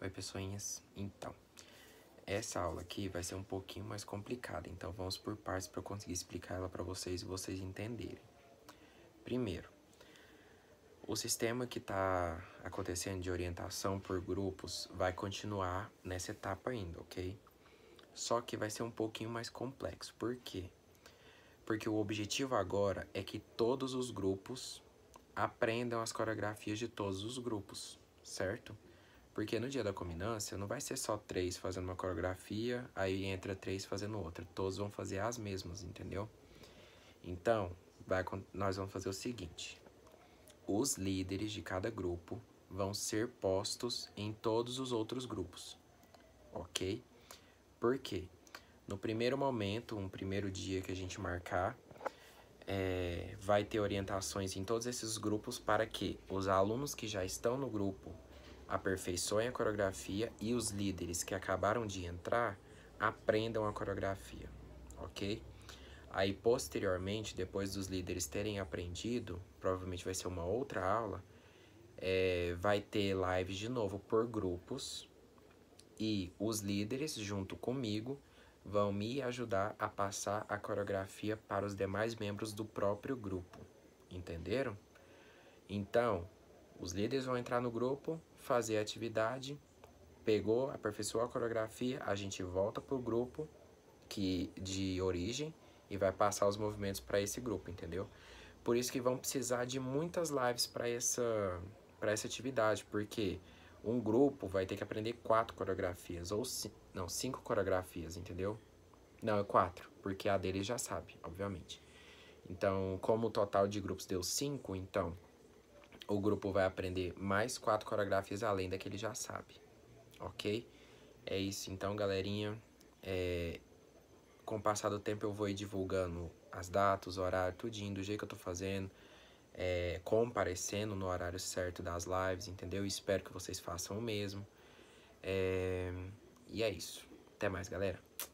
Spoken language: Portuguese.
Oi, pessoinhas. Então, essa aula aqui vai ser um pouquinho mais complicada, então vamos por partes para eu conseguir explicar ela para vocês e vocês entenderem. Primeiro, o sistema que está acontecendo de orientação por grupos vai continuar nessa etapa ainda, ok? Só que vai ser um pouquinho mais complexo. Por quê? Porque o objetivo agora é que todos os grupos aprendam as coreografias de todos os grupos, certo? Porque no dia da combinância não vai ser só três fazendo uma coreografia, aí entra três fazendo outra. Todos vão fazer as mesmas, entendeu? Então, vai, nós vamos fazer o seguinte: os líderes de cada grupo vão ser postos em todos os outros grupos, ok? Por quê? No primeiro momento, um primeiro dia que a gente marcar, é, vai ter orientações em todos esses grupos para que os alunos que já estão no grupo aperfeiçoem a coreografia e os líderes que acabaram de entrar aprendam a coreografia, ok? Aí, posteriormente, depois dos líderes terem aprendido, provavelmente vai ser uma outra aula, é, vai ter lives de novo por grupos e os líderes, junto comigo, vão me ajudar a passar a coreografia para os demais membros do próprio grupo, entenderam? Então, os líderes vão entrar no grupo, fazer a atividade, pegou, aperfeiçoou a coreografia, a gente volta pro grupo que de origem e vai passar os movimentos para esse grupo, entendeu? Por isso que vão precisar de muitas lives para essa para essa atividade, porque um grupo vai ter que aprender quatro coreografias ou não, cinco coreografias, entendeu? Não, é quatro, porque a dele já sabe, obviamente. Então, como o total de grupos deu cinco, então o grupo vai aprender mais quatro coreografias além da que ele já sabe, ok? É isso então, galerinha. É... Com o passar do tempo eu vou ir divulgando as datas, o horário, tudinho, do jeito que eu tô fazendo, é... comparecendo no horário certo das lives, entendeu? Espero que vocês façam o mesmo. É... E é isso. Até mais, galera.